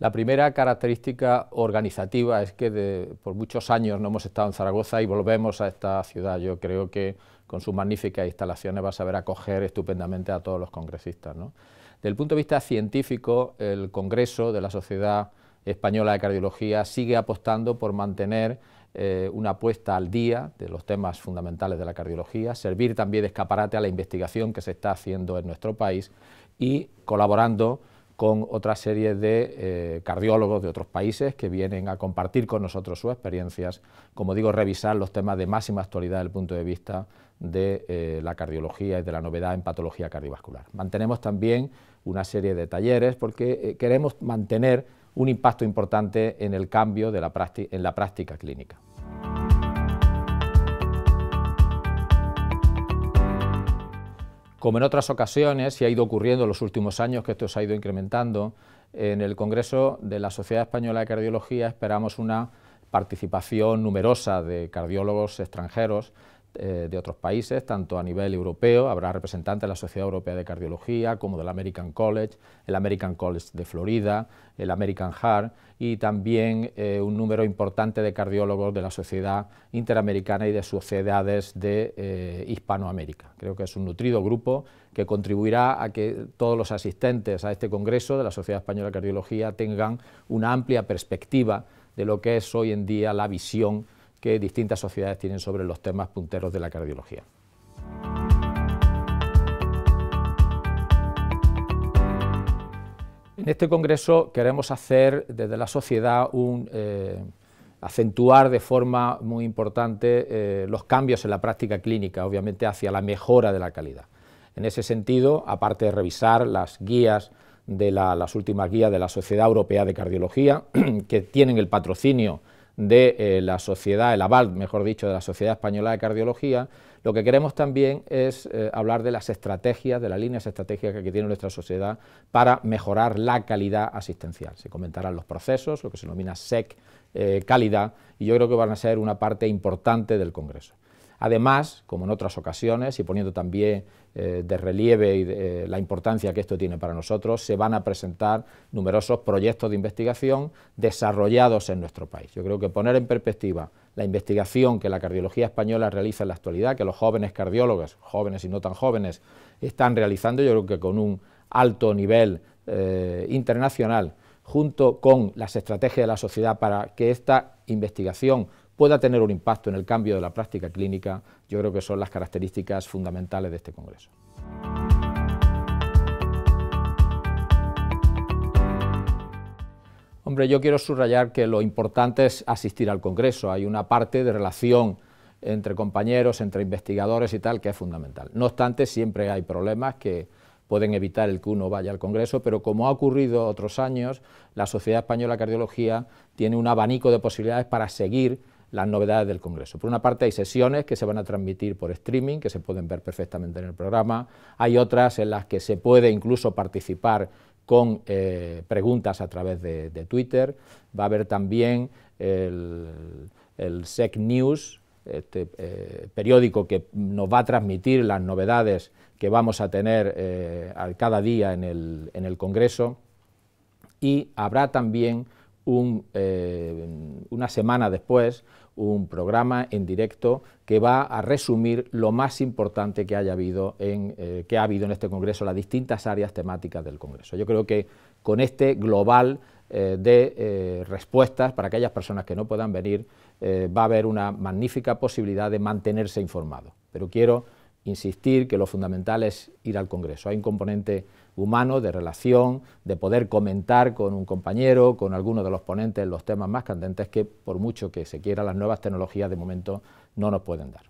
La primera característica organizativa es que por muchos años no hemos estado en Zaragoza y volvemos a esta ciudad. Yo creo que con sus magníficas instalaciones va a saber acoger estupendamente a todos los congresistas. ¿no? Desde punto de vista científico, el Congreso de la Sociedad Española de Cardiología sigue apostando por mantener eh, una apuesta al día de los temas fundamentales de la cardiología, servir también de escaparate a la investigación que se está haciendo en nuestro país y colaborando con otra serie de eh, cardiólogos de otros países que vienen a compartir con nosotros sus experiencias, como digo, revisar los temas de máxima actualidad desde el punto de vista de eh, la cardiología y de la novedad en patología cardiovascular. Mantenemos también una serie de talleres porque eh, queremos mantener un impacto importante en el cambio de en la práctica clínica. Como en otras ocasiones, y ha ido ocurriendo en los últimos años que esto se ha ido incrementando, en el Congreso de la Sociedad Española de Cardiología esperamos una participación numerosa de cardiólogos extranjeros eh, de otros países, tanto a nivel europeo, habrá representantes de la Sociedad Europea de Cardiología, como del American College, el American College de Florida, el American Heart y también eh, un número importante de cardiólogos de la Sociedad Interamericana y de sociedades de eh, Hispanoamérica. Creo que es un nutrido grupo que contribuirá a que todos los asistentes a este Congreso de la Sociedad Española de Cardiología tengan una amplia perspectiva de lo que es hoy en día la visión que distintas sociedades tienen sobre los temas punteros de la cardiología. En este congreso queremos hacer desde la sociedad un, eh, acentuar de forma muy importante eh, los cambios en la práctica clínica, obviamente hacia la mejora de la calidad. En ese sentido, aparte de revisar las guías de la, las últimas guías de la Sociedad Europea de Cardiología, que tienen el patrocinio de eh, la sociedad, el aval, mejor dicho, de la Sociedad Española de Cardiología, lo que queremos también es eh, hablar de las estrategias, de las líneas estratégicas que tiene nuestra sociedad para mejorar la calidad asistencial. Se comentarán los procesos, lo que se denomina SEC eh, calidad, y yo creo que van a ser una parte importante del Congreso. Además, como en otras ocasiones, y poniendo también eh, de relieve eh, la importancia que esto tiene para nosotros, se van a presentar numerosos proyectos de investigación desarrollados en nuestro país. Yo creo que poner en perspectiva la investigación que la cardiología española realiza en la actualidad, que los jóvenes cardiólogos, jóvenes y no tan jóvenes, están realizando, yo creo que con un alto nivel eh, internacional, junto con las estrategias de la sociedad para que esta investigación pueda tener un impacto en el cambio de la práctica clínica, yo creo que son las características fundamentales de este Congreso. Hombre, yo quiero subrayar que lo importante es asistir al Congreso. Hay una parte de relación entre compañeros, entre investigadores y tal, que es fundamental. No obstante, siempre hay problemas que pueden evitar el que uno vaya al Congreso, pero como ha ocurrido otros años, la Sociedad Española de Cardiología tiene un abanico de posibilidades para seguir las novedades del Congreso. Por una parte hay sesiones que se van a transmitir por streaming, que se pueden ver perfectamente en el programa, hay otras en las que se puede incluso participar con eh, preguntas a través de, Twitter, va a haber también el, SEC News, este eh, periódico que nos va a transmitir las novedades que vamos a tener eh, cada día en el, en el Congreso, y habrá también eh, una semana después un programa en directo que va a resumir lo más importante que haya habido en, eh, que ha habido en este Congreso, las distintas áreas temáticas del Congreso. Yo creo que con este global eh, de respuestas para aquellas personas que no puedan venir, va a haber una magnífica posibilidad de mantenerse informado. Pero quiero insistir que lo fundamental es ir al Congreso. Hay un componente humano, de relación, de poder comentar con un compañero, con alguno de los ponentes los temas más candentes que por mucho que se quiera las nuevas tecnologías de momento no nos pueden dar.